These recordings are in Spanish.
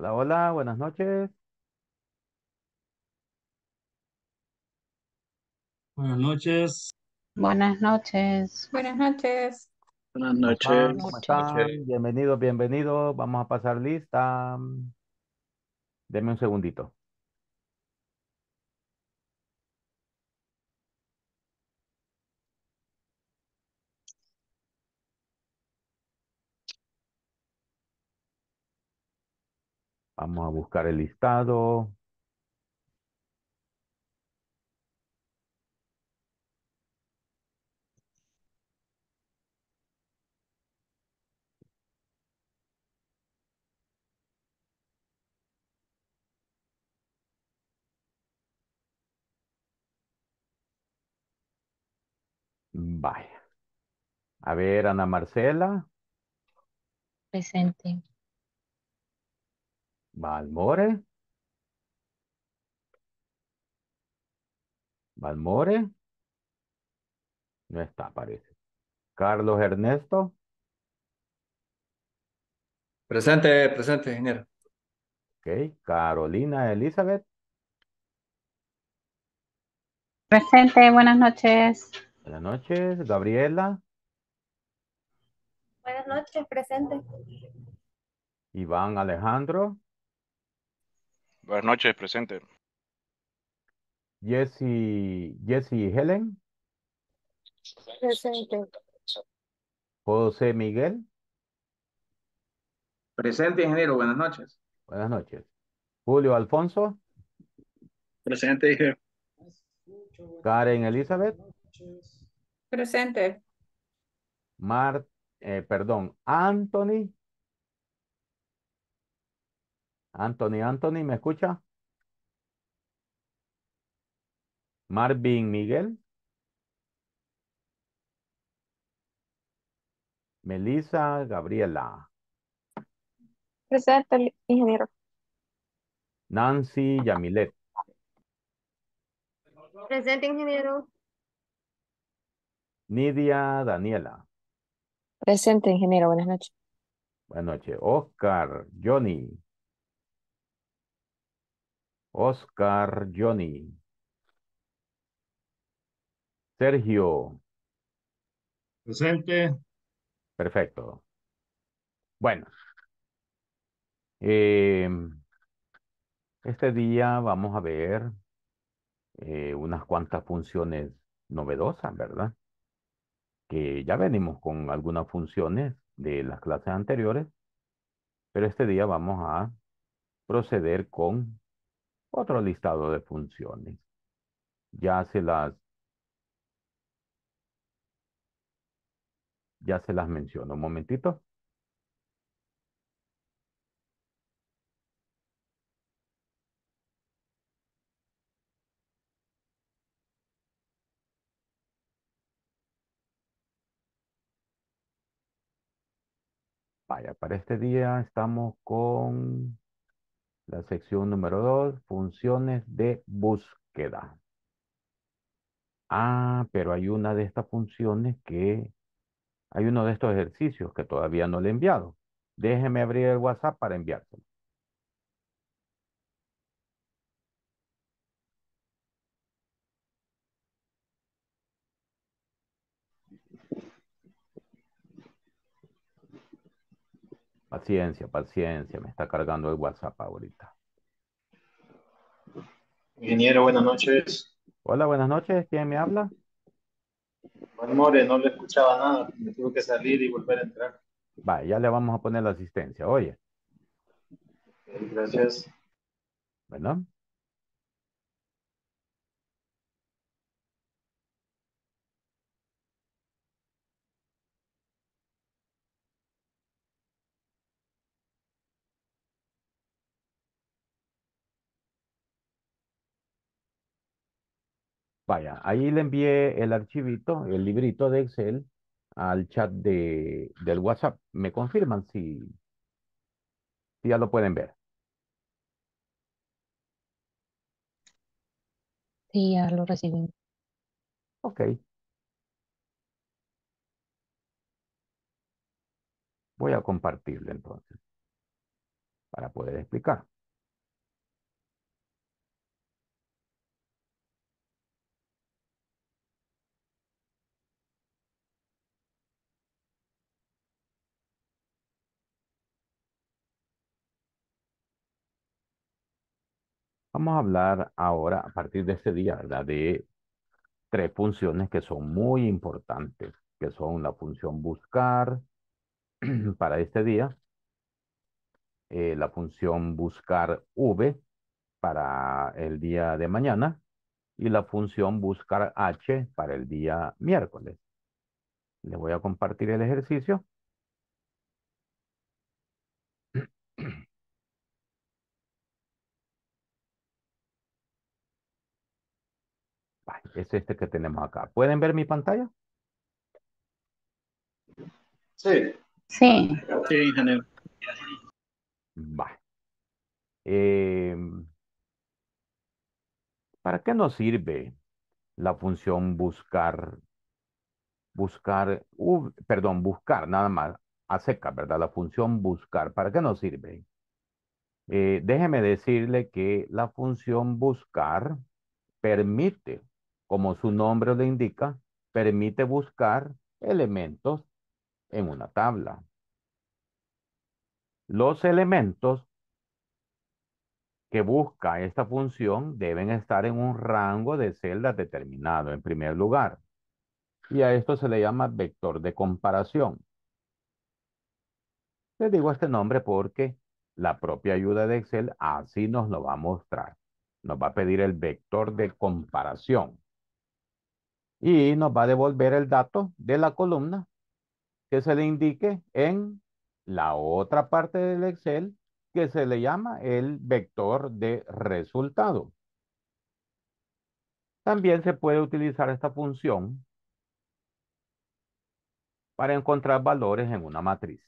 Hola, hola, buenas noches. Buenas noches. Buenas noches. Buenas noches. Buenas noches. Bienvenidos, bienvenidos. Vamos a pasar lista. Deme un segundito. Vamos a buscar el listado. Vaya. A ver, Ana Marcela. Presente. ¿Balmore? Valmore. No está, parece. Carlos Ernesto. Presente, presente, ingeniero. Ok. Carolina Elizabeth. Presente, buenas noches. Buenas noches, Gabriela. Buenas noches, presente. Iván Alejandro. Buenas noches, presente. Jesse, Jesse Helen, Presente. José Miguel, Presente, ingeniero. Buenas noches. buenas noches. Julio Alfonso, Presente, ingeniero. Karen Elizabeth, Presente. Mar, eh, perdón, Anthony Anthony, Anthony, ¿me escucha? Marvin Miguel. Melissa Gabriela. Presente, ingeniero. Nancy Yamilet. Presente, ingeniero. Nidia Daniela. Presente, ingeniero. Buenas noches. Buenas noches. Oscar, Johnny. Oscar Johnny. Sergio. Presente. Perfecto. Bueno. Em, este día vamos a ver eh, unas cuantas funciones novedosas, ¿verdad? Que ya venimos con algunas funciones de las clases anteriores, pero este día vamos a proceder con otro listado de funciones. Ya se las ya se las menciono. Un momentito. Vaya, para este día estamos con la sección número dos, funciones de búsqueda. Ah, pero hay una de estas funciones que, hay uno de estos ejercicios que todavía no le he enviado. Déjeme abrir el WhatsApp para enviárselo. Paciencia, paciencia, me está cargando el WhatsApp ahorita. Ingeniero, buenas noches. Hola, buenas noches. ¿Quién me habla? Juan More, no le escuchaba nada. Me tuve que salir y volver a entrar. Va, ya le vamos a poner la asistencia, oye. Gracias. Bueno. Vaya, ahí le envié el archivito, el librito de Excel al chat de, del WhatsApp. Me confirman si, si ya lo pueden ver. Sí, ya lo reciben. Ok. Voy a compartirlo entonces para poder explicar. Vamos a hablar ahora, a partir de este día, De tres funciones que son muy importantes, que son la función buscar para este día, eh, la función buscar v para el día de mañana y la función buscar h para el día miércoles. Les voy a compartir el ejercicio es este que tenemos acá. ¿Pueden ver mi pantalla? Sí. Sí. Sí, ingeniero. Va. Eh, ¿Para qué nos sirve la función buscar? Buscar, uh, perdón, buscar, nada más, a seca, ¿verdad? La función buscar, ¿para qué nos sirve? Eh, déjeme decirle que la función buscar permite como su nombre lo indica, permite buscar elementos en una tabla. Los elementos que busca esta función deben estar en un rango de celdas determinado en primer lugar. Y a esto se le llama vector de comparación. Le digo este nombre porque la propia ayuda de Excel así nos lo va a mostrar. Nos va a pedir el vector de comparación y nos va a devolver el dato de la columna que se le indique en la otra parte del Excel que se le llama el vector de resultado. También se puede utilizar esta función para encontrar valores en una matriz.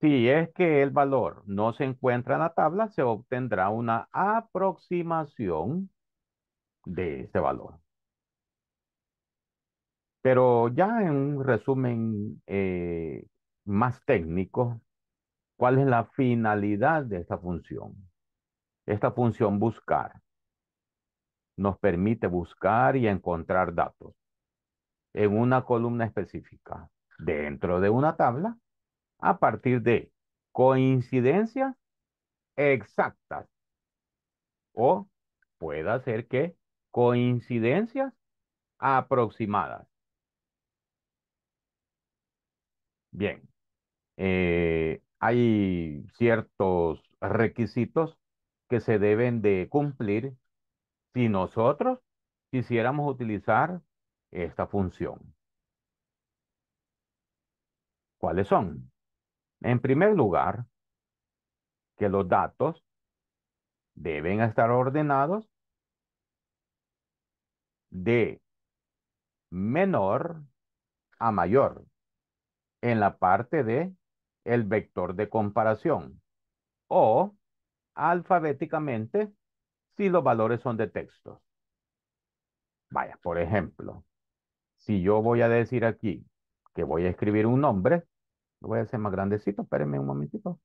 Si es que el valor no se encuentra en la tabla, se obtendrá una aproximación de ese valor. Pero ya en un resumen eh, más técnico, ¿cuál es la finalidad de esta función? Esta función buscar nos permite buscar y encontrar datos en una columna específica dentro de una tabla a partir de coincidencias exactas o puede ser que coincidencias aproximadas. Bien, eh, hay ciertos requisitos que se deben de cumplir si nosotros quisiéramos utilizar esta función. ¿Cuáles son? En primer lugar, que los datos deben estar ordenados de menor a mayor en la parte de el vector de comparación o alfabéticamente si los valores son de textos. Vaya, por ejemplo, si yo voy a decir aquí que voy a escribir un nombre, lo voy a hacer más grandecito, espérenme un momentito.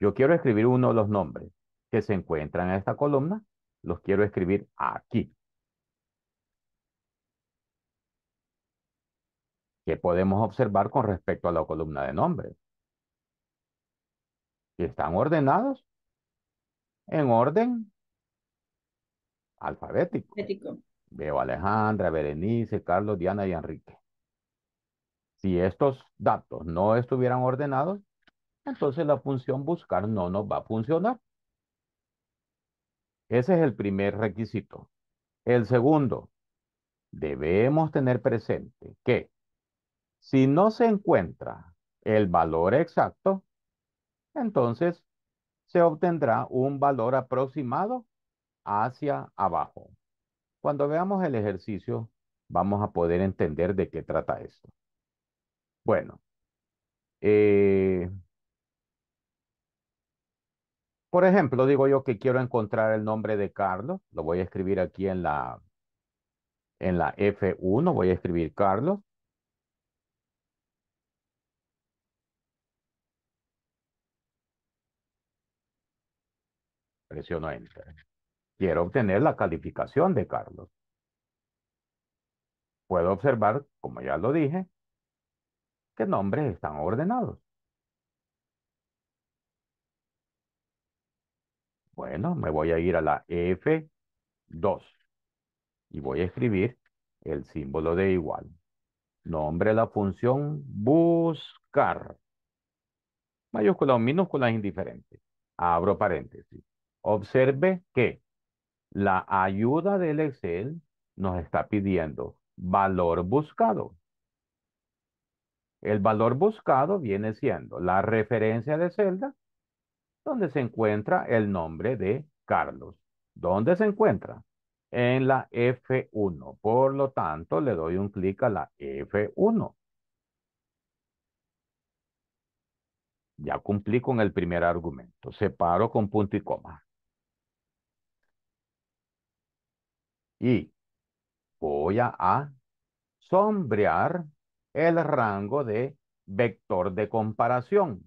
Yo quiero escribir uno de los nombres que se encuentran en esta columna, los quiero escribir aquí. que podemos observar con respecto a la columna de nombres. Que están ordenados en orden alfabético. Veo Alejandra, Berenice, Carlos, Diana y Enrique. Si estos datos no estuvieran ordenados, entonces la función buscar no nos va a funcionar. Ese es el primer requisito. El segundo, debemos tener presente que si no se encuentra el valor exacto, entonces se obtendrá un valor aproximado hacia abajo. Cuando veamos el ejercicio, vamos a poder entender de qué trata esto. Bueno, eh, por ejemplo, digo yo que quiero encontrar el nombre de Carlos. Lo voy a escribir aquí en la, en la F1. Voy a escribir Carlos. Presiono Enter. Quiero obtener la calificación de Carlos. Puedo observar, como ya lo dije, que nombres están ordenados. Bueno, me voy a ir a la F2 y voy a escribir el símbolo de igual. Nombre la función buscar. Mayúscula o minúscula es indiferente. Abro paréntesis. Observe que la ayuda del Excel nos está pidiendo valor buscado. El valor buscado viene siendo la referencia de celda donde se encuentra el nombre de Carlos. ¿Dónde se encuentra? En la F1. Por lo tanto, le doy un clic a la F1. Ya cumplí con el primer argumento. Separo con punto y coma. Y voy a, sombrear el rango de vector de comparación.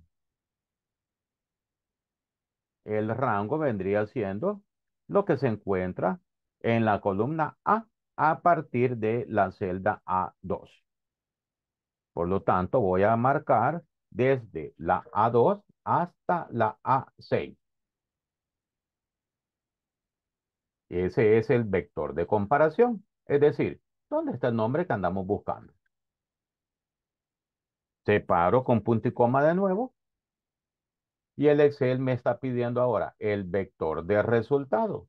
El rango vendría siendo lo que se encuentra en la columna A a partir de la celda A2. Por lo tanto, voy a marcar desde la A2 hasta la A6. Ese es el vector de comparación. Es decir, ¿dónde está el nombre que andamos buscando? Separo con punto y coma de nuevo. Y el Excel me está pidiendo ahora el vector de resultado.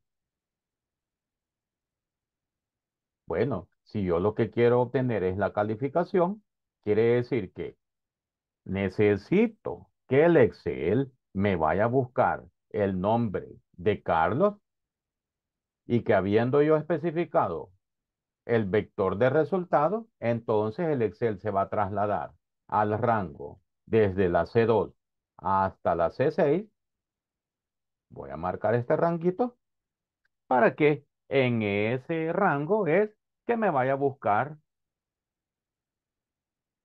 Bueno, si yo lo que quiero obtener es la calificación, quiere decir que necesito que el Excel me vaya a buscar el nombre de Carlos y que habiendo yo especificado el vector de resultado, entonces el Excel se va a trasladar al rango desde la C2 hasta la C6. Voy a marcar este ranguito para que en ese rango es que me vaya a buscar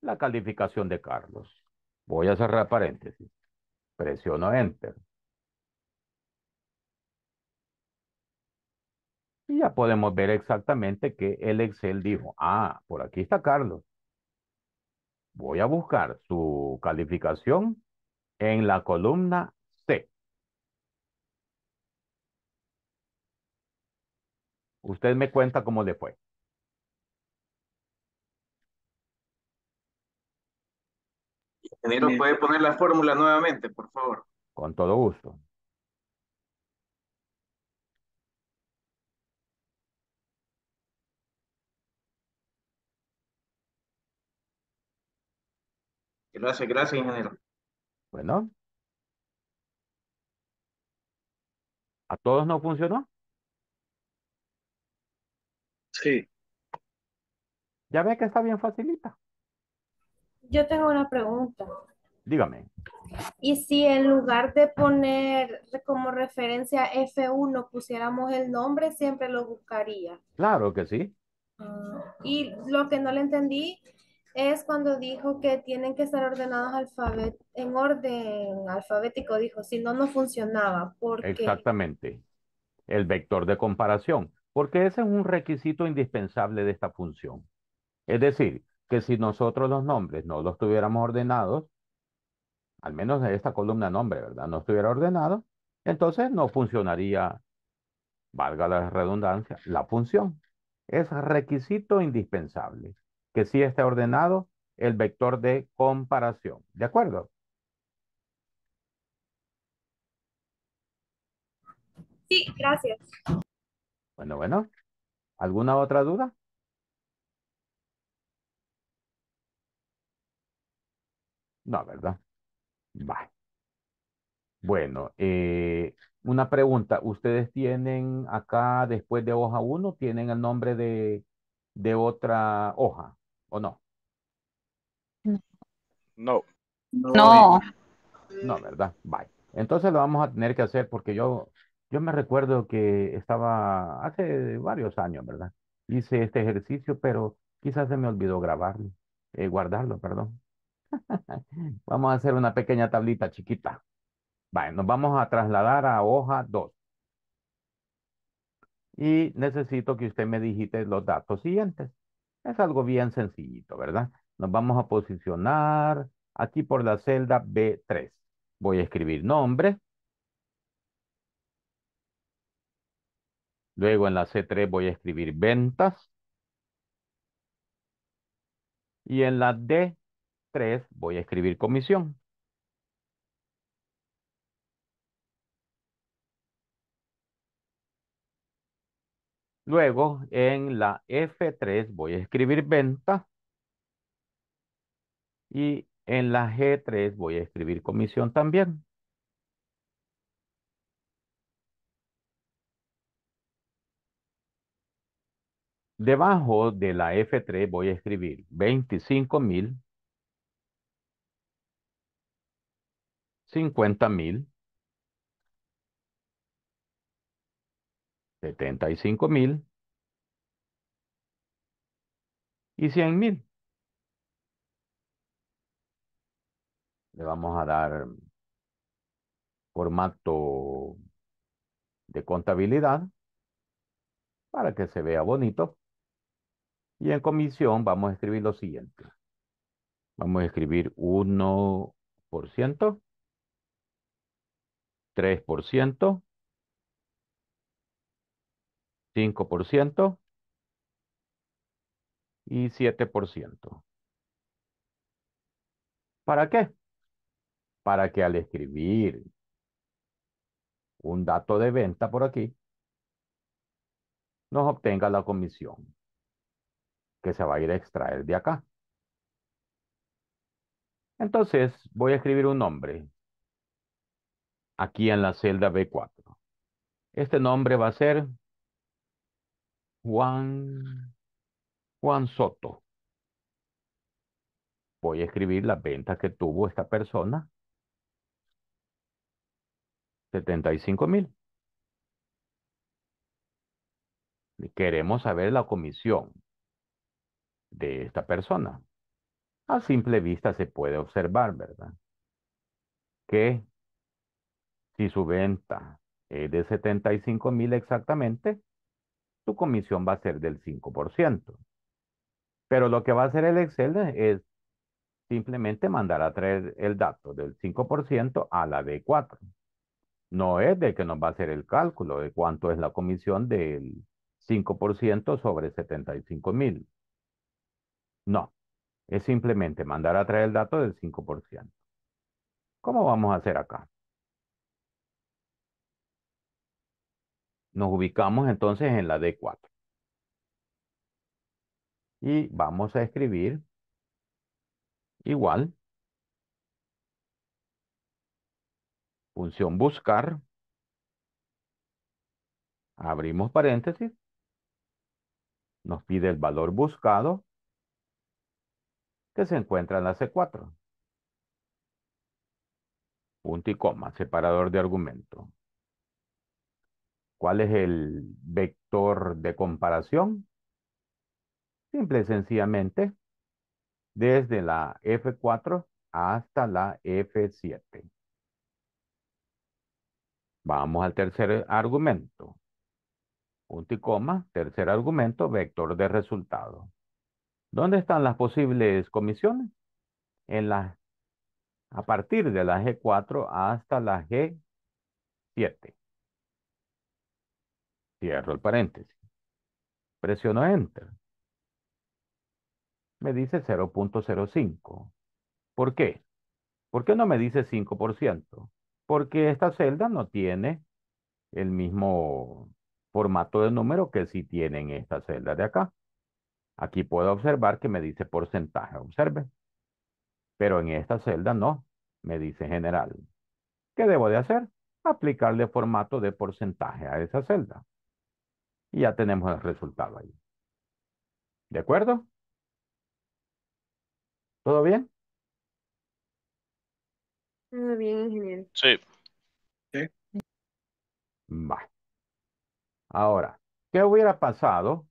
la calificación de Carlos. Voy a cerrar paréntesis. Presiono Enter. Y ya podemos ver exactamente que el Excel dijo, ah, por aquí está Carlos. Voy a buscar su calificación en la columna C. Usted me cuenta cómo le fue. Ingeniero, ¿puede poner la fórmula nuevamente, por favor? Con todo gusto. Gracias, gracias, ingeniero. Bueno, ¿a todos no funcionó? Sí. Ya ve que está bien facilita. Yo tengo una pregunta. Dígame. ¿Y si en lugar de poner como referencia F1 pusiéramos el nombre, siempre lo buscaría? Claro que sí. Ah, y lo que no le entendí es cuando dijo que tienen que estar ordenados alfabet en orden alfabético, dijo, si no, no funcionaba. Porque... Exactamente, el vector de comparación, porque ese es un requisito indispensable de esta función. Es decir, que si nosotros los nombres no los tuviéramos ordenados, al menos en esta columna nombre, ¿verdad? No estuviera ordenado, entonces no funcionaría, valga la redundancia, la función. Es requisito indispensable que sí está ordenado el vector de comparación. ¿De acuerdo? Sí, gracias. Bueno, bueno. ¿Alguna otra duda? No, ¿verdad? Vale. Bueno, eh, una pregunta. ¿Ustedes tienen acá, después de hoja 1, tienen el nombre de, de otra hoja? ¿O no? No. No. No, ¿verdad? Bye. Entonces lo vamos a tener que hacer porque yo, yo me recuerdo que estaba hace varios años, ¿verdad? Hice este ejercicio, pero quizás se me olvidó grabarlo, eh, guardarlo, perdón. vamos a hacer una pequeña tablita chiquita. Vale, nos vamos a trasladar a hoja 2. Y necesito que usted me digite los datos siguientes. Es algo bien sencillito, ¿verdad? Nos vamos a posicionar aquí por la celda B3. Voy a escribir nombre. Luego en la C3 voy a escribir ventas. Y en la D3 voy a escribir comisión. Luego, en la F3 voy a escribir venta. Y en la G3 voy a escribir comisión también. Debajo de la F3 voy a escribir 25 mil, 50 mil, 75 mil y 100 mil. Le vamos a dar formato de contabilidad para que se vea bonito. Y en comisión vamos a escribir lo siguiente. Vamos a escribir 1%, 3%, 5% y 7%. ¿Para qué? Para que al escribir un dato de venta por aquí, nos obtenga la comisión que se va a ir a extraer de acá. Entonces, voy a escribir un nombre aquí en la celda B4. Este nombre va a ser Juan, Juan Soto. Voy a escribir las ventas que tuvo esta persona. 75 mil. Queremos saber la comisión de esta persona. A simple vista se puede observar, ¿verdad? Que si su venta es de 75 mil exactamente, tu comisión va a ser del 5%. Pero lo que va a hacer el Excel es simplemente mandar a traer el dato del 5% a la D4. No es de que nos va a hacer el cálculo de cuánto es la comisión del 5% sobre 75 mil. No, es simplemente mandar a traer el dato del 5%. ¿Cómo vamos a hacer acá? Nos ubicamos entonces en la D4. Y vamos a escribir igual función buscar. Abrimos paréntesis. Nos pide el valor buscado que se encuentra en la C4. Punto y coma, separador de argumento. ¿Cuál es el vector de comparación? Simple y sencillamente, desde la F4 hasta la F7. Vamos al tercer argumento. Punto y coma, tercer argumento, vector de resultado. ¿Dónde están las posibles comisiones? En la a partir de la G4 hasta la G7. Cierro el paréntesis. Presiono Enter. Me dice 0.05. ¿Por qué? ¿Por qué no me dice 5%? Porque esta celda no tiene el mismo formato de número que tiene tienen esta celda de acá. Aquí puedo observar que me dice porcentaje, observe. Pero en esta celda no, me dice general. ¿Qué debo de hacer? Aplicarle formato de porcentaje a esa celda. Y ya tenemos el resultado ahí. ¿De acuerdo? ¿Todo bien? Todo bien, ingeniero. Sí. Ahora, ¿qué hubiera pasado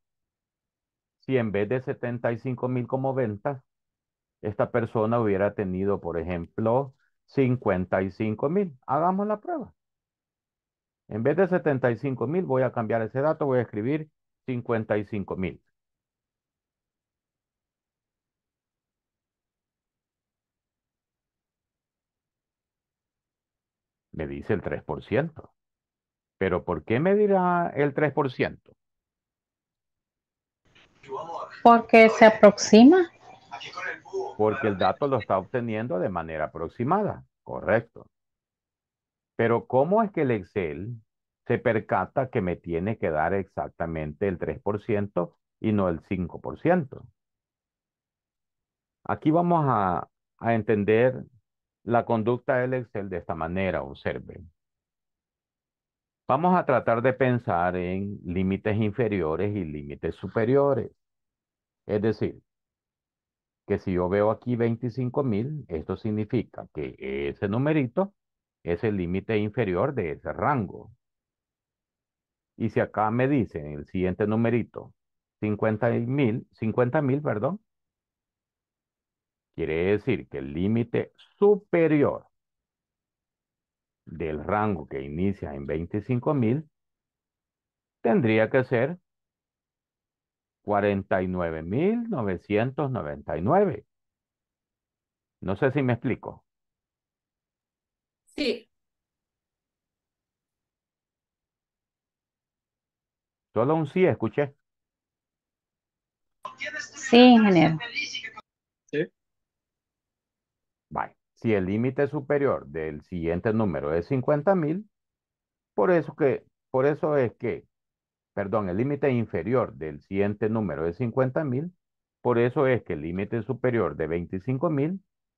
si en vez de 75 mil como ventas, esta persona hubiera tenido, por ejemplo, 55 mil? Hagamos la prueba. En vez de 75 mil, voy a cambiar ese dato, voy a escribir 55 mil. Me dice el 3%. ¿Pero por qué me dirá el 3%? Porque se aproxima. Porque el dato lo está obteniendo de manera aproximada, correcto. Pero ¿cómo es que el Excel se percata que me tiene que dar exactamente el 3% y no el 5%? Aquí vamos a, entender la conducta del Excel de esta manera, observen. Vamos a tratar de pensar en límites inferiores y límites superiores. Es decir, que si yo veo aquí 25,000, esto significa que ese numerito es el límite inferior de ese rango. Y si acá me dicen el siguiente numerito, 50.000, mil, mil, perdón, quiere decir que el límite superior del rango que inicia en 25.000 mil tendría que ser 49.999. No sé si me explico. Sí, Solo un sí escuché. Sí, ingeniero. Sí. Vale. Si el límite superior del siguiente número es 50.000, mil, por eso que, por eso es que, perdón, el límite inferior del siguiente número es 50.000, mil, por eso es que el límite superior de 25 mil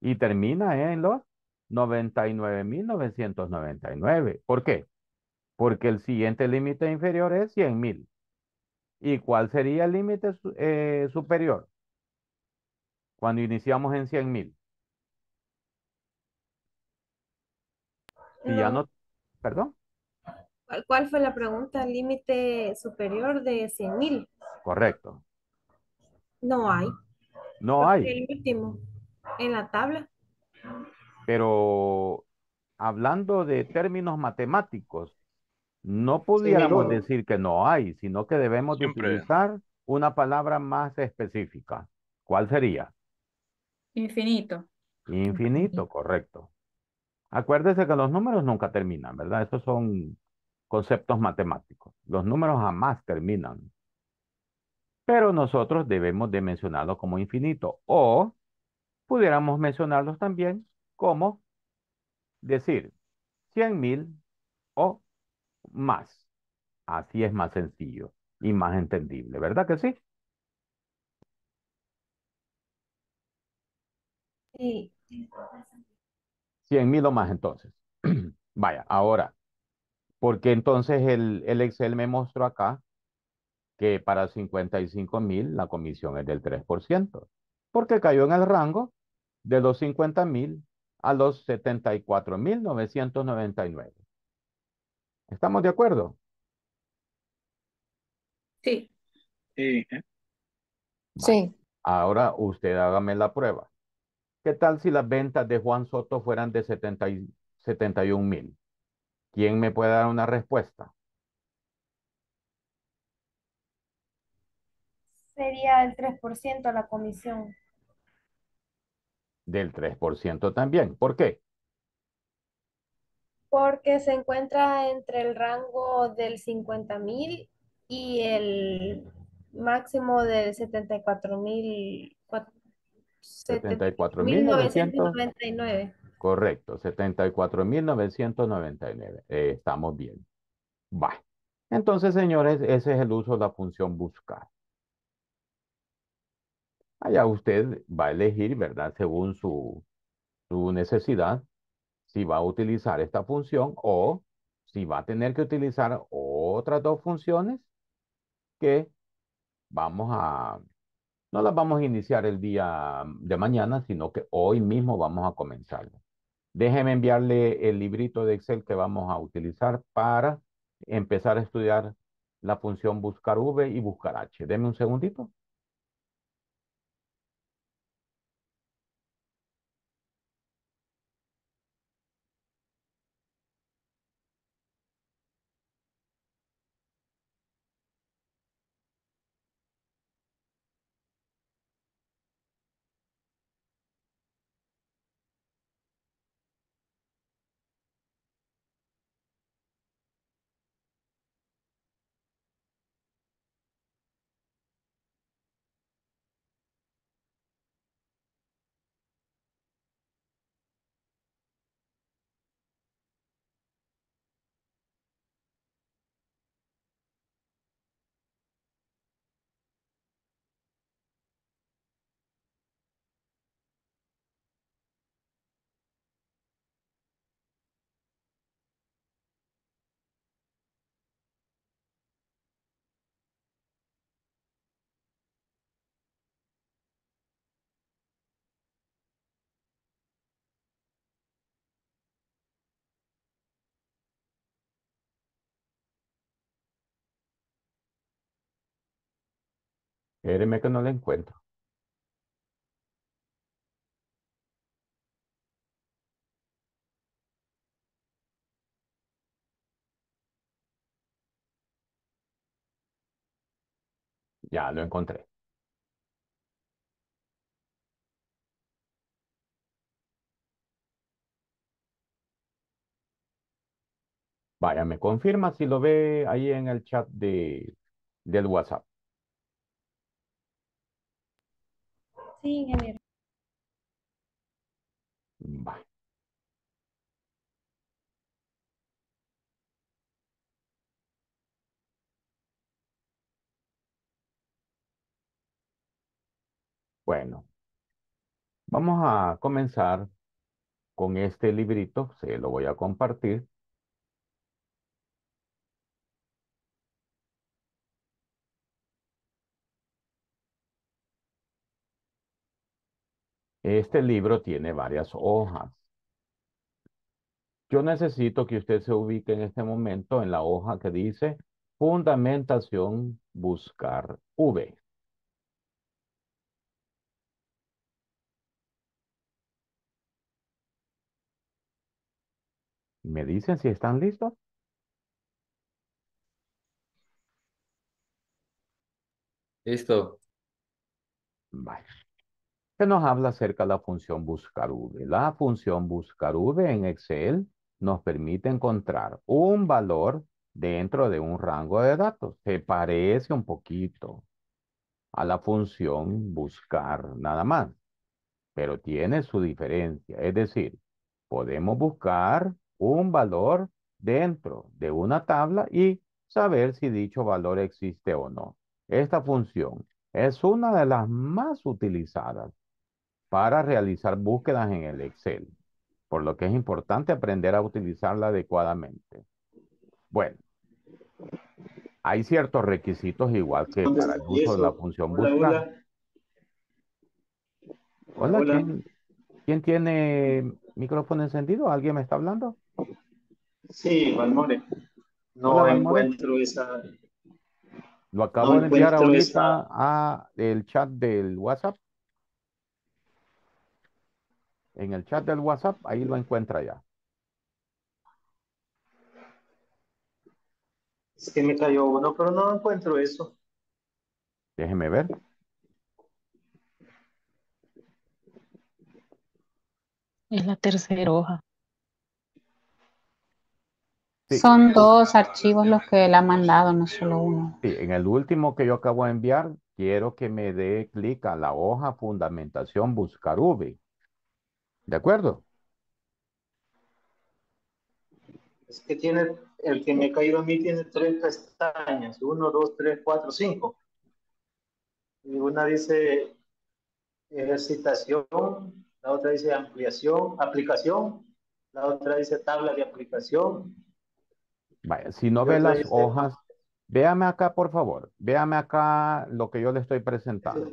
y termina en los 99.999. ¿Por qué? Porque el siguiente límite inferior es 100.000. ¿Y cuál sería el límite eh, superior? Cuando iniciamos en 100.000. ¿Y ya no... ¿Perdón? ¿Cuál fue la pregunta? ¿Límite superior de 100.000? Correcto. No hay. No hay. El último en la tabla. Pero hablando de términos matemáticos, no pudiéramos decir que no hay, sino que debemos utilizar una palabra más específica. ¿Cuál sería? Infinito. Infinito, correcto. Acuérdese que los números nunca terminan, ¿verdad? Esos son conceptos matemáticos. Los números jamás terminan. Pero nosotros debemos de como infinito o pudiéramos mencionarlos también como decir 100 mil o más. Así es más sencillo y más entendible, ¿verdad que sí? Sí. 100 mil o más entonces. Vaya, ahora, porque entonces el, el Excel me mostró acá que para 55 mil la comisión es del 3%, porque cayó en el rango de los 50 mil a los 74 mil 999. ¿Estamos de acuerdo? Sí. Sí. Ahora usted hágame la prueba. ¿Qué tal si las ventas de Juan Soto fueran de setenta y 71 mil? ¿Quién me puede dar una respuesta? Sería el 3% la comisión del 3% también. ¿Por qué? Porque se encuentra entre el rango del 50 mil y el máximo del 74 mil. 74.999. Correcto, 74.999. Eh, estamos bien. Va. Entonces, señores, ese es el uso de la función buscar. Allá usted va a elegir, ¿verdad? Según su, necesidad, si va a utilizar esta función o si va a tener que utilizar otras dos funciones que vamos a, no las vamos a iniciar el día de mañana, sino que hoy mismo vamos a comenzar. Déjeme enviarle el librito de Excel que vamos a utilizar para empezar a estudiar la función buscar V y buscar H. Deme un segundito. Éreme que no le encuentro. Ya lo encontré. Vaya, me confirma si lo ve ahí en el chat de, del WhatsApp. Sí, ingeniero. Bueno, vamos a comenzar con este librito, se lo voy a compartir. Este libro tiene varias hojas. Yo necesito que usted se ubique en este momento en la hoja que dice Fundamentación Buscar V. ¿Me dicen si están listos? Listo. Vale que nos habla acerca de la función V. La función V en Excel nos permite encontrar un valor dentro de un rango de datos. Se parece un poquito a la función buscar nada más, pero tiene su diferencia. Es decir, podemos buscar un valor dentro de una tabla y saber si dicho valor existe o no. Esta función es una de las más utilizadas para realizar búsquedas en el Excel, por lo que es importante aprender a utilizarla adecuadamente. Bueno, hay ciertos requisitos igual que para el uso de la función buscar. Hola, ¿quién, tiene micrófono encendido? ¿Alguien me está hablando? Sí, Valmore. No encuentro esa... Lo acabo de enviar ahorita a el chat del WhatsApp en el chat del WhatsApp, ahí lo encuentra ya. Es que me cayó uno, pero no encuentro eso. Déjeme ver. Es la tercera hoja. Son dos archivos los que él ha mandado, no solo uno. Sí, en el último que yo acabo de enviar, quiero que me dé clic a la hoja Fundamentación Buscar V. ¿De acuerdo? Es que tiene, el que me caído a mí tiene tres pestañas, uno, dos, tres, cuatro, cinco. Y una dice ejercitación, la otra dice ampliación, aplicación, la otra dice tabla de aplicación. Vaya, si no ve las hojas, véame acá, por favor, véame acá lo que yo le estoy presentando.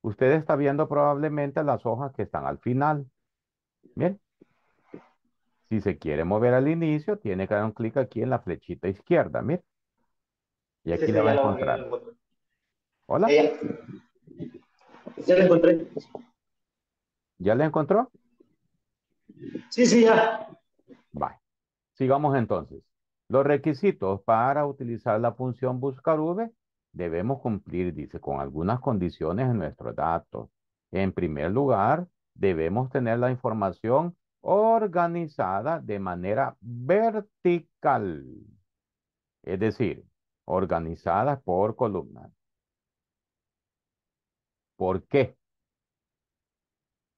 Usted está viendo probablemente las hojas que están al final. Bien. Si se quiere mover al inicio, tiene que dar un clic aquí en la flechita izquierda, mira. Y aquí va a encontrar. Hola. ya le encontré. ¿Ya la encontró? Sí, sí, ya. Bye. Sigamos entonces. Los requisitos para utilizar la función buscar V debemos cumplir, dice, con algunas condiciones en nuestros datos. En primer lugar, debemos tener la información organizada de manera vertical. Es decir, organizada por columnas. ¿Por qué?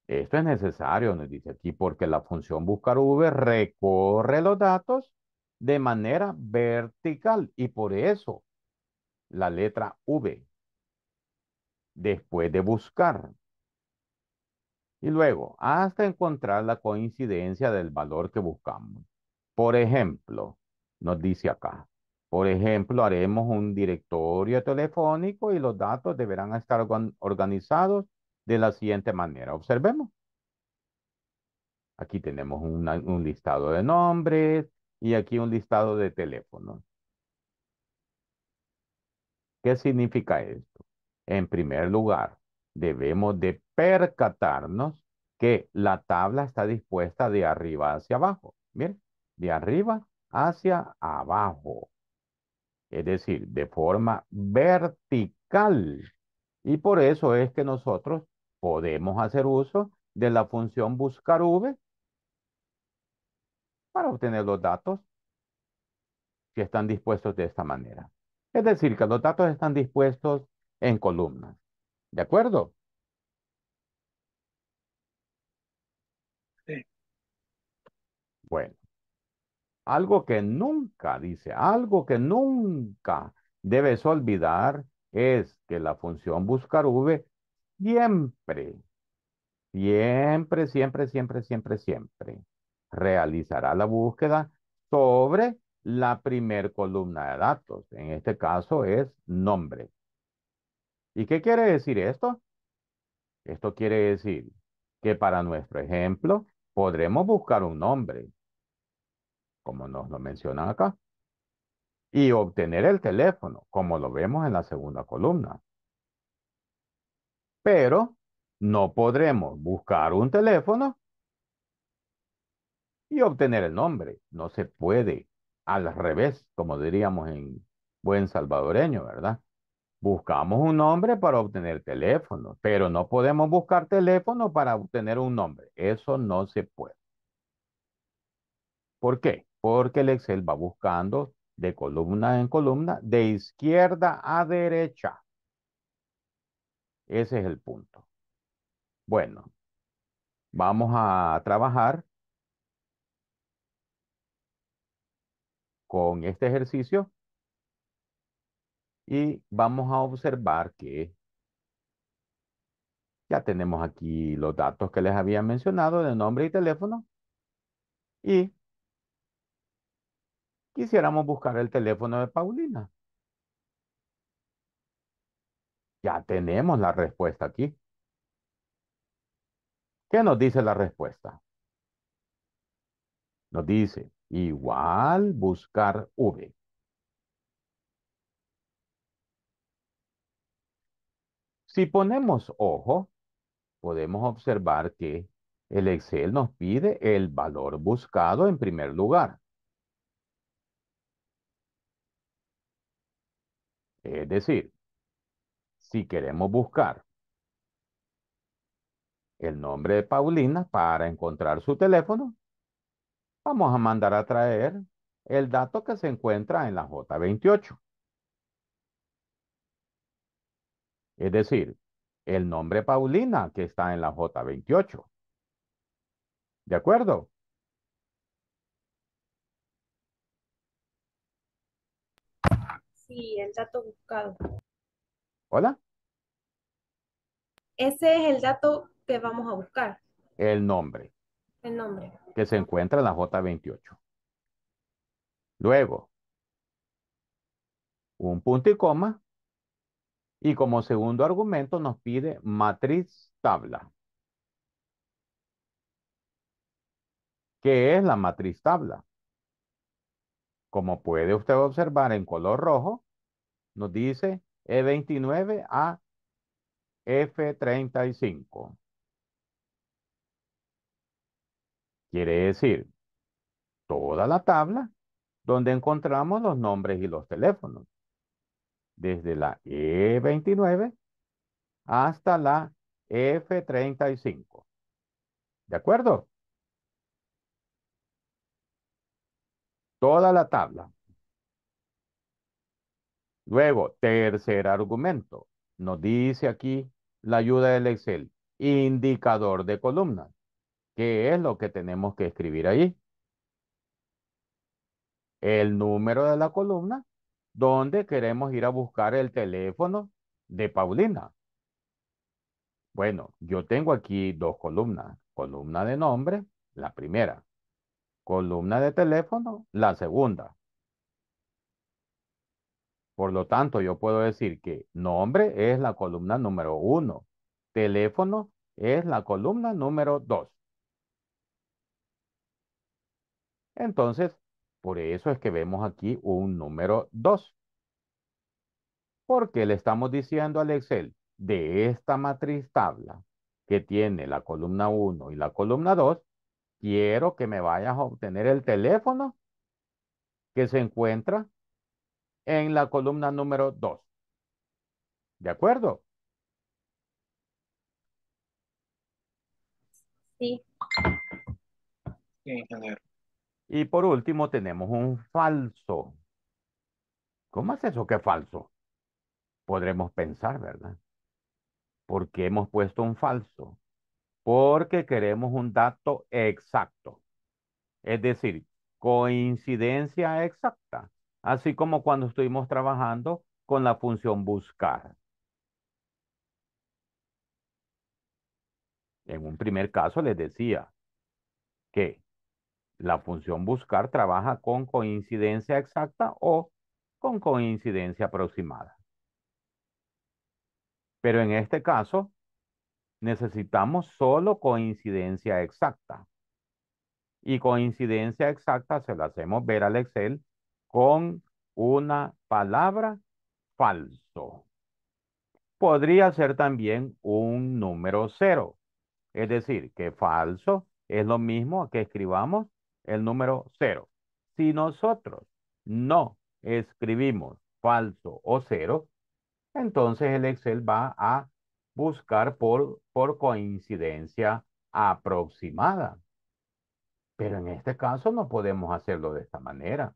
Esto es necesario, nos dice aquí, porque la función buscar V recorre los datos de manera vertical y por eso la letra V después de buscar y luego hasta encontrar la coincidencia del valor que buscamos. Por ejemplo, nos dice acá, por ejemplo, haremos un directorio telefónico y los datos deberán estar organizados de la siguiente manera. Observemos. Aquí tenemos un listado de nombres y aquí un listado de teléfonos. ¿Qué significa esto? En primer lugar, debemos de percatarnos que la tabla está dispuesta de arriba hacia abajo. Miren, de arriba hacia abajo. Es decir, de forma vertical. Y por eso es que nosotros podemos hacer uso de la función buscar V para obtener los datos que están dispuestos de esta manera. Es decir, que los datos están dispuestos en columnas. ¿De acuerdo? Sí. Bueno, algo que nunca, dice, algo que nunca debes olvidar es que la función buscar v siempre, siempre, siempre, siempre, siempre, siempre realizará la búsqueda sobre la primer columna de datos. En este caso es nombre. ¿Y qué quiere decir esto? Esto quiere decir que para nuestro ejemplo podremos buscar un nombre, como nos lo mencionan acá, y obtener el teléfono, como lo vemos en la segunda columna. Pero no podremos buscar un teléfono y obtener el nombre. No se puede. Al revés, como diríamos en buen salvadoreño, ¿verdad? Buscamos un nombre para obtener teléfono, pero no podemos buscar teléfono para obtener un nombre. Eso no se puede. ¿Por qué? Porque el Excel va buscando de columna en columna, de izquierda a derecha. Ese es el punto. Bueno, vamos a trabajar con este ejercicio y vamos a observar que ya tenemos aquí los datos que les había mencionado de nombre y teléfono. Y quisiéramos buscar el teléfono de Paulina. Ya tenemos la respuesta aquí. ¿Qué nos dice la respuesta? Nos dice igual buscar V. Si ponemos ojo, podemos observar que el Excel nos pide el valor buscado en primer lugar. Es decir, si queremos buscar el nombre de Paulina para encontrar su teléfono, vamos a mandar a traer el dato que se encuentra en la J28. Es decir, el nombre Paulina que está en la J28. ¿De acuerdo? Sí, el dato buscado. ¿Hola? Ese es el dato que vamos a buscar. El nombre. El nombre. Que se encuentra en la J28. Luego, un punto y coma y como segundo argumento nos pide matriz tabla. ¿Qué es la matriz tabla? Como puede usted observar en color rojo, nos dice E29 a F35. Quiere decir, toda la tabla donde encontramos los nombres y los teléfonos desde la E29 hasta la F35. ¿De acuerdo? Toda la tabla. Luego, tercer argumento. Nos dice aquí la ayuda del Excel, indicador de columna. ¿Qué es lo que tenemos que escribir allí? El número de la columna ¿Dónde queremos ir a buscar el teléfono de Paulina. Bueno, yo tengo aquí dos columnas. Columna de nombre, la primera. Columna de teléfono, la segunda. Por lo tanto, yo puedo decir que nombre es la columna número uno. Teléfono es la columna número dos. Entonces, por eso es que vemos aquí un número 2. Porque le estamos diciendo al Excel, de esta matriz tabla que tiene la columna 1 y la columna 2, quiero que me vayas a obtener el teléfono que se encuentra en la columna número 2. ¿De acuerdo? Sí. Sí, ingeniero. Y por último tenemos un falso. ¿Cómo es eso que es falso? Podremos pensar, ¿verdad? ¿Por qué hemos puesto un falso? Porque queremos un dato exacto. Es decir, coincidencia exacta. Así como cuando estuvimos trabajando con la función buscar. En un primer caso les decía que la función buscar trabaja con coincidencia exacta o con coincidencia aproximada. Pero en este caso, necesitamos solo coincidencia exacta. Y coincidencia exacta se la hacemos ver al Excel con una palabra falso. Podría ser también un número cero. Es decir, que falso es lo mismo que escribamos el número cero. Si nosotros no escribimos falso o cero, entonces el Excel va a buscar por, por coincidencia aproximada. Pero en este caso no podemos hacerlo de esta manera,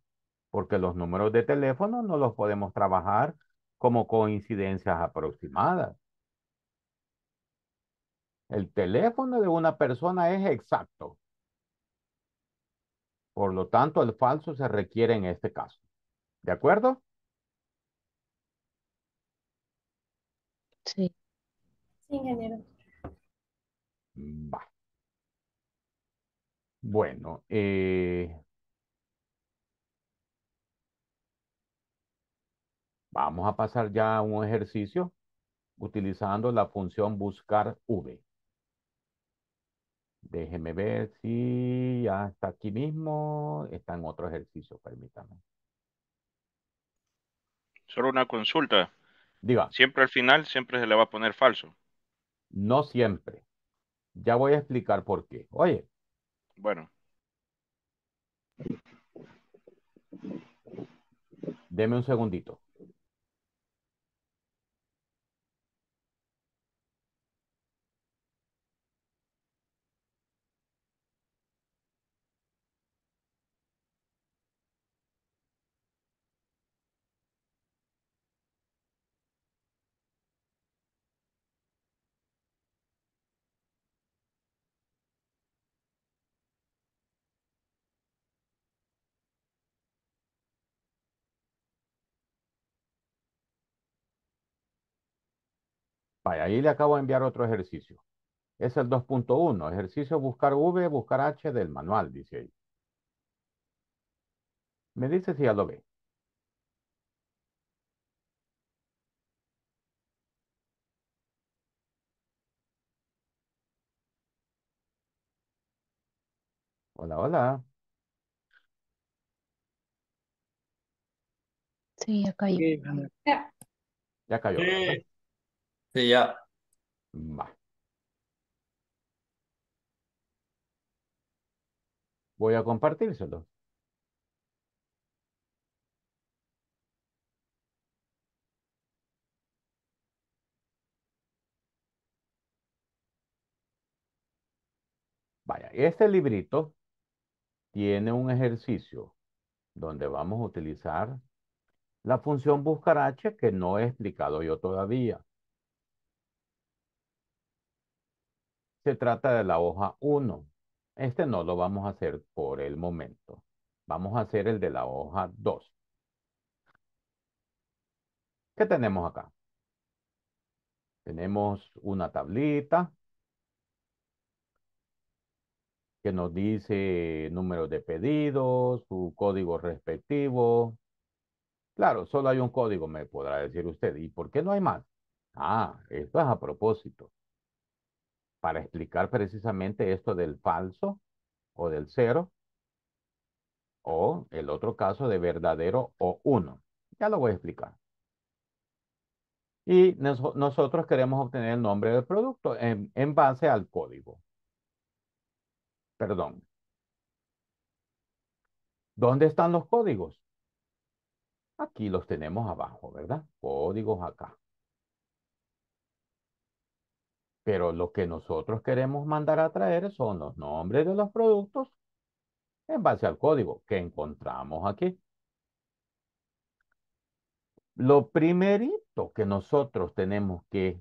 porque los números de teléfono no los podemos trabajar como coincidencias aproximadas. El teléfono de una persona es exacto. Por lo tanto, el falso se requiere en este caso. ¿De acuerdo? Sí. Sí, ingeniero. Bueno, eh, vamos a pasar ya a un ejercicio utilizando la función buscar v. Déjeme ver si hasta aquí mismo está en otro ejercicio, permítame. Solo una consulta. Diga. Siempre al final, siempre se le va a poner falso. No siempre. Ya voy a explicar por qué. Oye. Bueno. Deme un segundito. ahí le acabo de enviar otro ejercicio. Es el 2.1, ejercicio buscar V, buscar H del manual, dice ahí. Me dice si ya lo ve. Hola, hola. Sí, ya cayó. Ya cayó ya. Voy a compartírselo. Vaya, este librito tiene un ejercicio donde vamos a utilizar la función buscar h que no he explicado yo todavía. Se trata de la hoja 1. Este no lo vamos a hacer por el momento. Vamos a hacer el de la hoja 2. ¿Qué tenemos acá? Tenemos una tablita que nos dice número de pedidos, su código respectivo. Claro, solo hay un código, me podrá decir usted. ¿Y por qué no hay más? Ah, esto es a propósito para explicar precisamente esto del falso o del cero o el otro caso de verdadero o uno. Ya lo voy a explicar. Y nosotros queremos obtener el nombre del producto en base al código. Perdón. ¿Dónde están los códigos? Aquí los tenemos abajo, ¿verdad? Códigos acá. Pero lo que nosotros queremos mandar a traer son los nombres de los productos en base al código que encontramos aquí. Lo primerito que nosotros tenemos que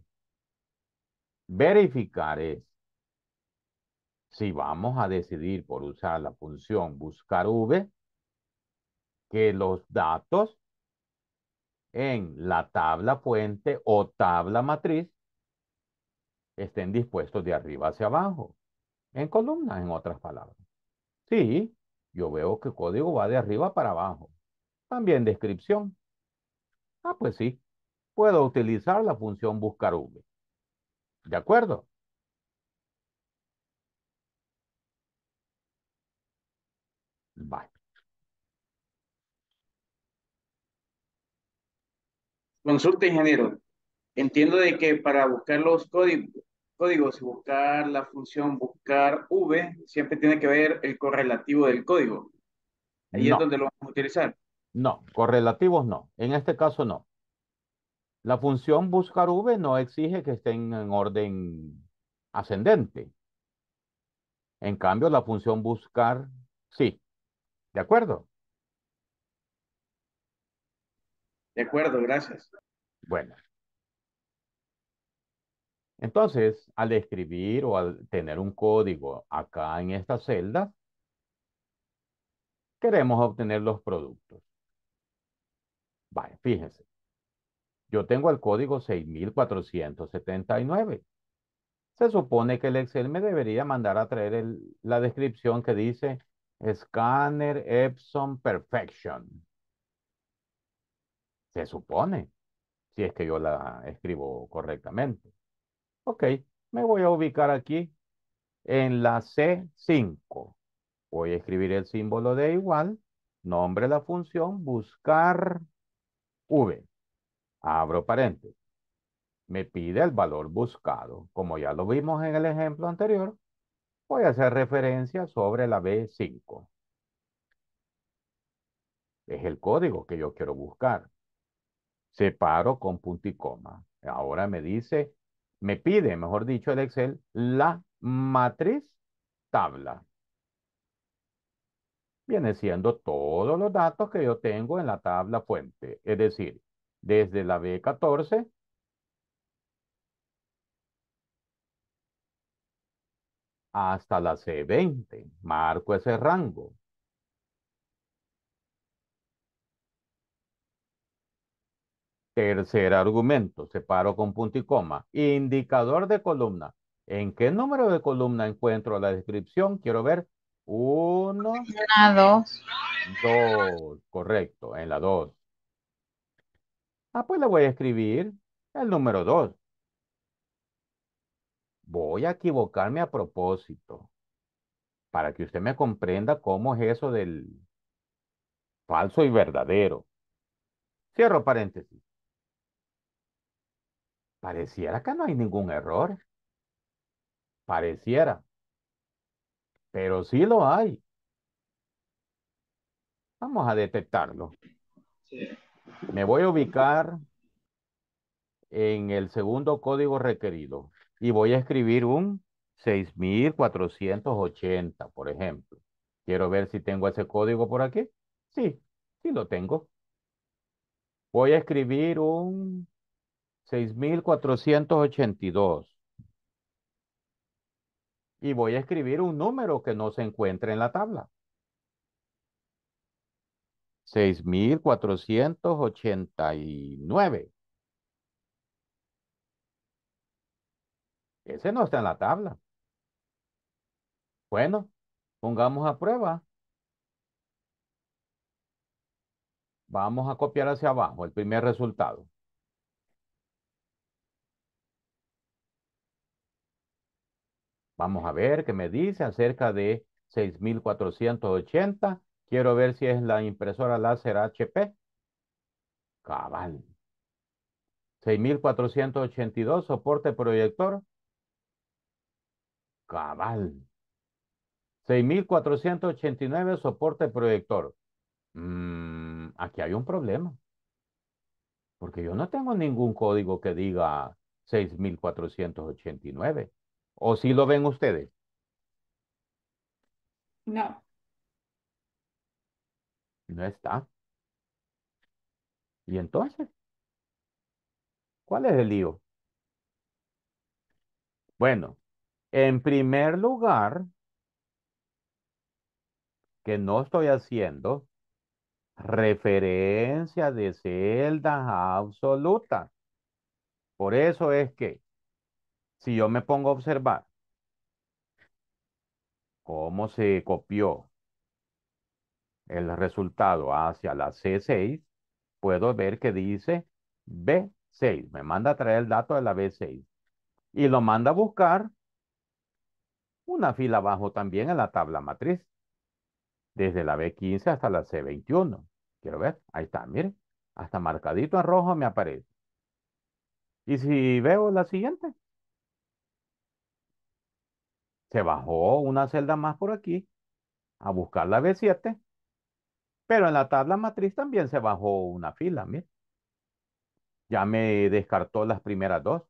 verificar es si vamos a decidir por usar la función buscar v, que los datos en la tabla fuente o tabla matriz estén dispuestos de arriba hacia abajo, en columnas, en otras palabras. Sí, yo veo que el código va de arriba para abajo. También descripción. Ah, pues sí, puedo utilizar la función buscar V. ¿De acuerdo? bye Consulta, ingeniero. Entiendo de que para buscar los códigos, y buscar la función buscar v, siempre tiene que ver el correlativo del código. Ahí es donde lo vamos a utilizar. No, correlativos no. En este caso no. La función buscar v no exige que estén en orden ascendente. En cambio, la función buscar, sí. ¿De acuerdo? De acuerdo, gracias. Bueno. Entonces, al escribir o al tener un código acá en esta celda, queremos obtener los productos. Vale, fíjense. Yo tengo el código 6479. Se supone que el Excel me debería mandar a traer la descripción que dice Scanner Epson Perfection. Se supone, si es que yo la escribo correctamente. Ok, me voy a ubicar aquí en la C5. Voy a escribir el símbolo de igual, nombre la función, buscar V. Abro paréntesis. Me pide el valor buscado. Como ya lo vimos en el ejemplo anterior, voy a hacer referencia sobre la B5. Es el código que yo quiero buscar. Separo con punto y coma. Ahora me dice me pide, mejor dicho, el Excel, la matriz tabla. Viene siendo todos los datos que yo tengo en la tabla fuente, es decir, desde la B14 hasta la C20, marco ese rango. Tercer argumento, separo con punto y coma. Indicador de columna. ¿En qué número de columna encuentro la descripción? Quiero ver. Uno. dos. Dos, correcto, en la dos. Ah, pues le voy a escribir el número dos. Voy a equivocarme a propósito para que usted me comprenda cómo es eso del falso y verdadero. Cierro paréntesis. Pareciera que no hay ningún error. Pareciera. Pero sí lo hay. Vamos a detectarlo. Me voy a ubicar en el segundo código requerido y voy a escribir un 6480, por ejemplo. Quiero ver si tengo ese código por aquí. Sí, sí lo tengo. Voy a escribir un 6482. Y voy a escribir un número que no se encuentre en la tabla. 6489. Ese no está en la tabla. Bueno, pongamos a prueba. Vamos a copiar hacia abajo el primer resultado. Vamos a ver qué me dice acerca de 6480. Quiero ver si es la impresora láser HP. Cabal. 6482, soporte proyector. Cabal. 6489, soporte proyector. Mm, aquí hay un problema. Porque yo no tengo ningún código que diga 6489. ¿O sí lo ven ustedes? No. No está. ¿Y entonces? ¿Cuál es el lío? Bueno, en primer lugar, que no estoy haciendo referencia de celdas absolutas. Por eso es que si yo me pongo a observar cómo se copió el resultado hacia la C6, puedo ver que dice B6. Me manda a traer el dato de la B6. Y lo manda a buscar una fila abajo también en la tabla matriz. Desde la B15 hasta la C21. Quiero ver, ahí está, miren. Hasta marcadito en rojo me aparece. Y si veo la siguiente, se bajó una celda más por aquí a buscar la B7, pero en la tabla matriz también se bajó una fila, miren. Ya me descartó las primeras dos.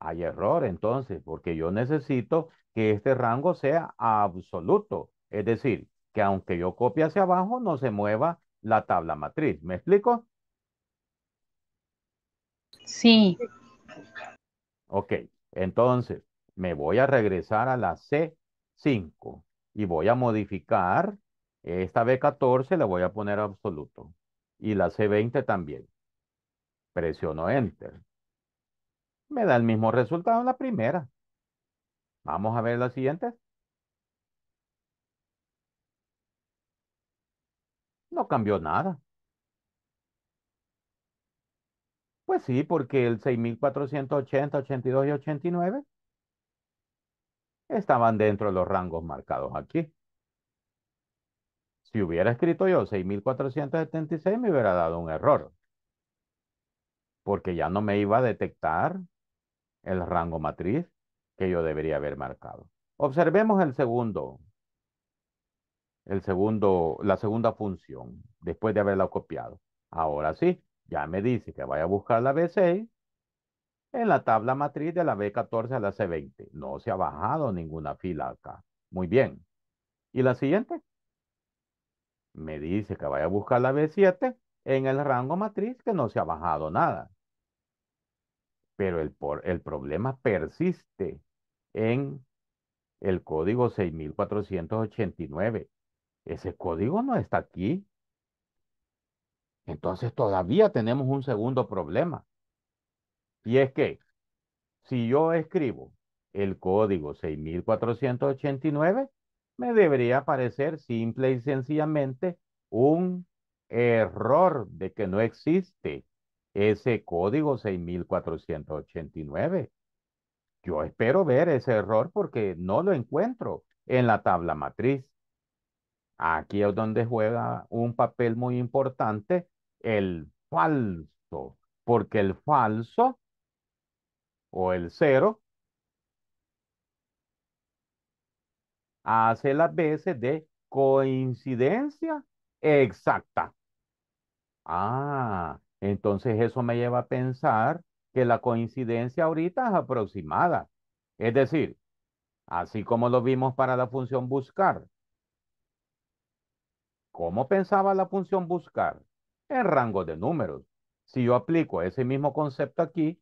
Hay error entonces, porque yo necesito que este rango sea absoluto. Es decir, que aunque yo copie hacia abajo, no se mueva la tabla matriz. ¿Me explico? Sí. Ok, entonces, me voy a regresar a la C5 y voy a modificar esta B14, La voy a poner absoluto. Y la C20 también. Presiono Enter. Me da el mismo resultado en la primera. Vamos a ver la siguiente. No cambió nada. Pues sí, porque el 6480, 82 y 89 estaban dentro de los rangos marcados aquí. Si hubiera escrito yo 6.476, me hubiera dado un error, porque ya no me iba a detectar el rango matriz que yo debería haber marcado. Observemos el segundo, el segundo, la segunda función, después de haberla copiado. Ahora sí, ya me dice que vaya a buscar la B6 en la tabla matriz de la B14 a la C20. No se ha bajado ninguna fila acá. Muy bien. ¿Y la siguiente? Me dice que vaya a buscar la B7 en el rango matriz que no se ha bajado nada. Pero el, por, el problema persiste en el código 6489. Ese código no está aquí. Entonces todavía tenemos un segundo problema. Y es que si yo escribo el código 6489, me debería aparecer simple y sencillamente un error de que no existe ese código 6489. Yo espero ver ese error porque no lo encuentro en la tabla matriz. Aquí es donde juega un papel muy importante el falso, porque el falso o el cero, hace las veces de coincidencia exacta. Ah, entonces eso me lleva a pensar que la coincidencia ahorita es aproximada. Es decir, así como lo vimos para la función buscar. ¿Cómo pensaba la función buscar? En rango de números. Si yo aplico ese mismo concepto aquí,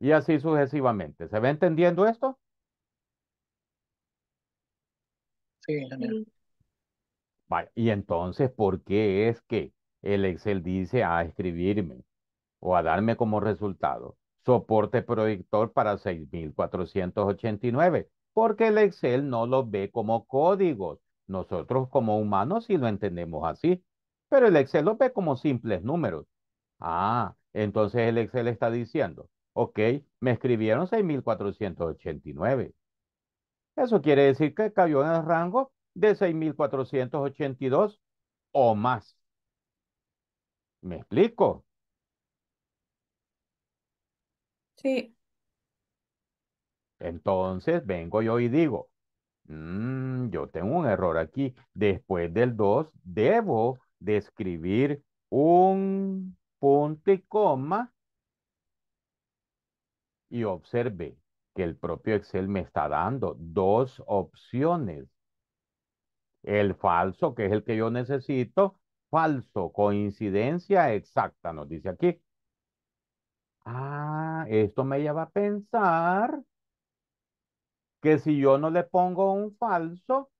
Y así sucesivamente. ¿Se va entendiendo esto? Sí, Y entonces, ¿por qué es que el Excel dice a escribirme o a darme como resultado soporte proyector para 6.489? Porque el Excel no lo ve como códigos. Nosotros como humanos sí lo entendemos así, pero el Excel lo ve como simples números. Ah, entonces el Excel está diciendo, Ok, me escribieron 6.489. Eso quiere decir que cayó en el rango de 6.482 o más. ¿Me explico? Sí. Entonces vengo yo y digo, mm, yo tengo un error aquí. Después del 2 debo describir un punto y coma y observe que el propio Excel me está dando dos opciones. El falso, que es el que yo necesito, falso, coincidencia exacta, nos dice aquí. Ah, esto me lleva a pensar que si yo no le pongo un falso,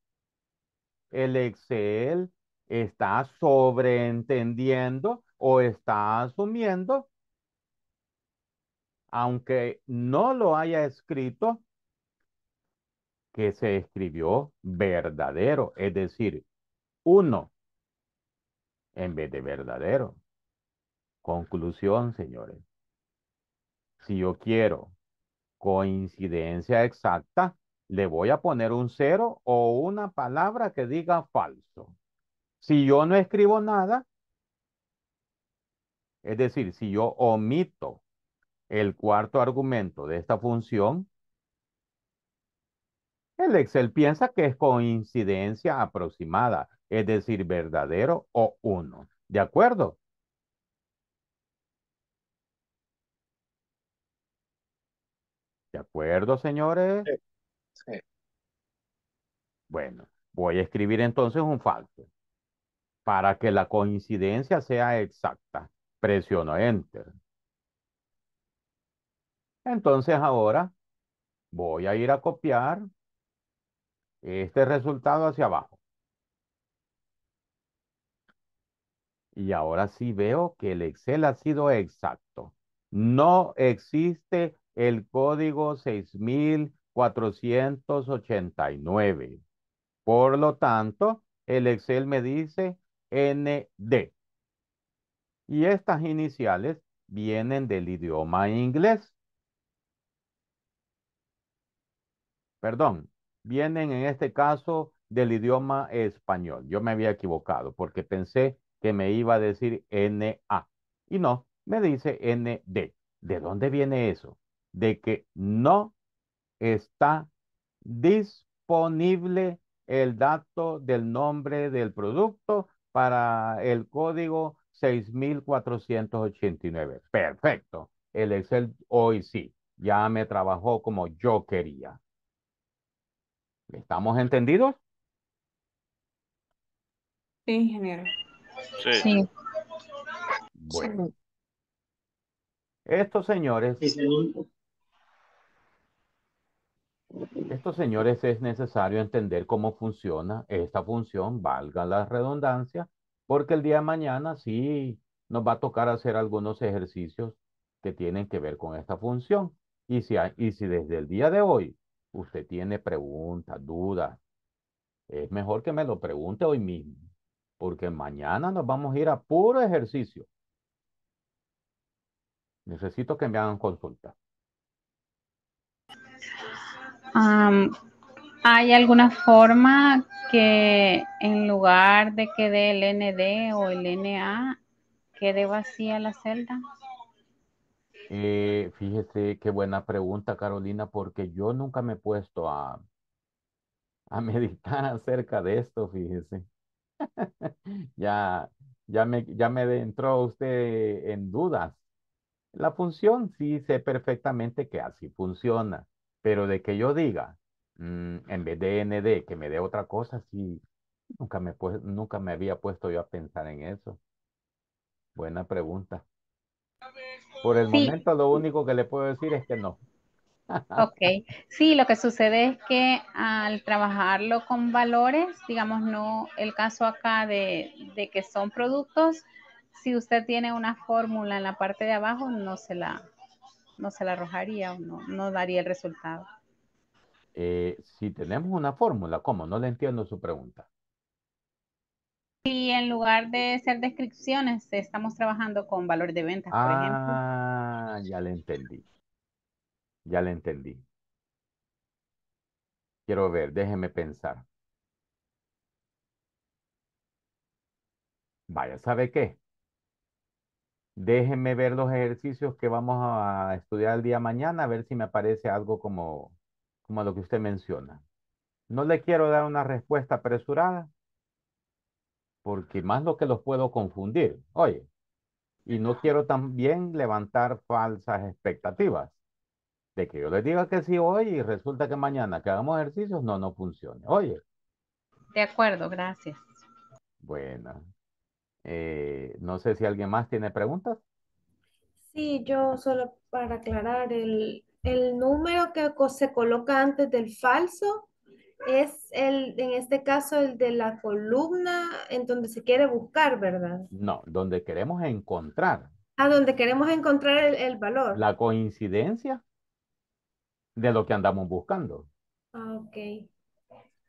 el Excel está sobreentendiendo o está asumiendo aunque no lo haya escrito, que se escribió verdadero, es decir, uno en vez de verdadero. Conclusión, señores. Si yo quiero coincidencia exacta, le voy a poner un cero o una palabra que diga falso. Si yo no escribo nada, es decir, si yo omito el cuarto argumento de esta función, el Excel piensa que es coincidencia aproximada, es decir, verdadero o uno. ¿De acuerdo? ¿De acuerdo, señores? Sí. Bueno, voy a escribir entonces un falso. Para que la coincidencia sea exacta, presiono Enter. Entonces ahora voy a ir a copiar este resultado hacia abajo. Y ahora sí veo que el Excel ha sido exacto. No existe el código 6489. Por lo tanto, el Excel me dice ND. Y estas iniciales vienen del idioma inglés. perdón, vienen en este caso del idioma español. Yo me había equivocado porque pensé que me iba a decir NA y no, me dice ND. ¿De dónde viene eso? De que no está disponible el dato del nombre del producto para el código 6489. Perfecto. El Excel hoy sí, ya me trabajó como yo quería. ¿Estamos entendidos? Sí, ingeniero. Sí. Bueno. Estos señores, estos señores es necesario entender cómo funciona esta función, valga la redundancia, porque el día de mañana sí nos va a tocar hacer algunos ejercicios que tienen que ver con esta función. Y si, y si desde el día de hoy usted tiene preguntas, dudas, es mejor que me lo pregunte hoy mismo, porque mañana nos vamos a ir a puro ejercicio. Necesito que me hagan consulta. ¿Hay alguna forma que en lugar de que dé el ND o el NA quede vacía la celda? Eh, fíjese qué buena pregunta, Carolina, porque yo nunca me he puesto a, a meditar acerca de esto, fíjese. ya, ya me, ya me entró usted en dudas. La función sí sé perfectamente que así funciona, pero de que yo diga, mm, en vez de ND, que me dé otra cosa, sí, nunca me, nunca me había puesto yo a pensar en eso. Buena pregunta. Por el momento lo único que le puedo decir es que no. Ok, sí, lo que sucede es que al trabajarlo con valores, digamos, no el caso acá de, que son productos, si usted tiene una fórmula en la parte de abajo, no se la, no se la arrojaría o no, no daría el resultado. Eh, si tenemos una fórmula, ¿cómo? No le entiendo su pregunta. Y en lugar de ser descripciones, estamos trabajando con valor de ventas, por ah, ya le entendí. Ya le entendí. Quiero ver, déjeme pensar. Vaya, ¿sabe qué? Déjenme ver los ejercicios que vamos a estudiar el día mañana, a ver si me aparece algo como, como lo que usted menciona. No le quiero dar una respuesta apresurada, porque más lo que los puedo confundir, oye, y no quiero también levantar falsas expectativas de que yo les diga que sí hoy y resulta que mañana que hagamos ejercicios no, no funcione, oye. De acuerdo, gracias. Bueno, eh, no sé si alguien más tiene preguntas. Sí, yo solo para aclarar, el, el número que se coloca antes del falso es el, en este caso el de la columna en donde se quiere buscar, ¿verdad? No, donde queremos encontrar. Ah, donde queremos encontrar el, el valor. La coincidencia de lo que andamos buscando. Ah, ok.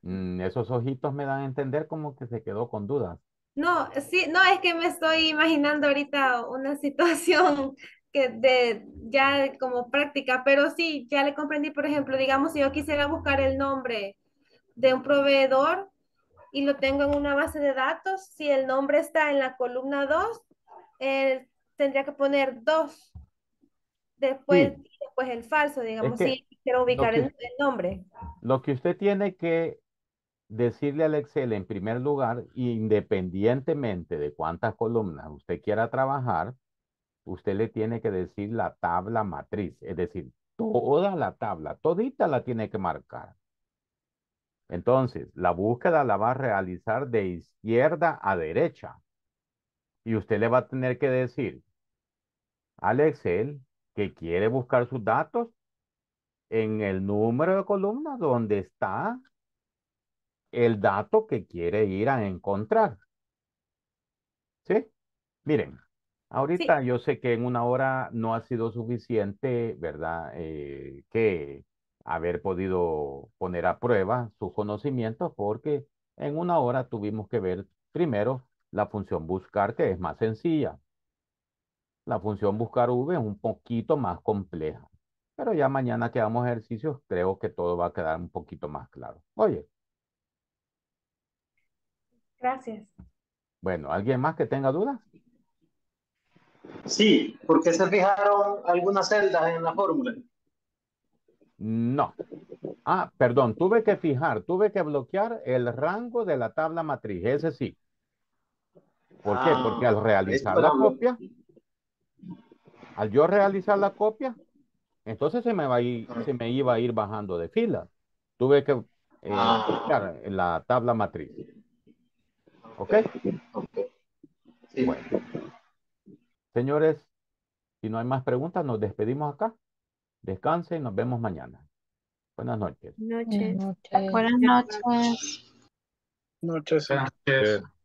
Mm, esos ojitos me dan a entender como que se quedó con dudas. No, sí, no, es que me estoy imaginando ahorita una situación que de ya como práctica, pero sí, ya le comprendí, por ejemplo, digamos, si yo quisiera buscar el nombre de un proveedor y lo tengo en una base de datos, si el nombre está en la columna 2, él tendría que poner 2. Después, el falso, digamos, si quiero ubicar el, el nombre. Lo que usted tiene que decirle al Excel en primer lugar, independientemente de cuántas columnas usted quiera trabajar, usted le tiene que decir la tabla matriz, es decir, toda la tabla, todita la tiene que marcar. Entonces, la búsqueda la va a realizar de izquierda a derecha. Y usted le va a tener que decir al Excel que quiere buscar sus datos en el número de columna donde está el dato que quiere ir a encontrar. ¿Sí? Miren, ahorita yo sé que en una hora no ha sido suficiente, ¿verdad? Eh, que haber podido poner a prueba sus conocimientos porque en una hora tuvimos que ver primero la función buscar que es más sencilla. La función buscar v es un poquito más compleja. Pero ya mañana que hagamos ejercicios, creo que todo va a quedar un poquito más claro. Oye. Gracias. Bueno, ¿alguien más que tenga dudas? Sí, porque se fijaron algunas celdas en la fórmula. No. Ah, perdón, tuve que fijar, tuve que bloquear el rango de la tabla matriz, ese sí. ¿Por qué? Ah, Porque al realizar la copia, al yo realizar la copia, entonces se me, va a ir, ah. se me iba a ir bajando de fila. Tuve que bloquear eh, ah. la tabla matriz. ¿Ok? Sí. Bueno. Señores, si no hay más preguntas, nos despedimos acá. Descanse y nos vemos mañana. Buenas noches. Noches. Buenas noches. Buenas noches. noches.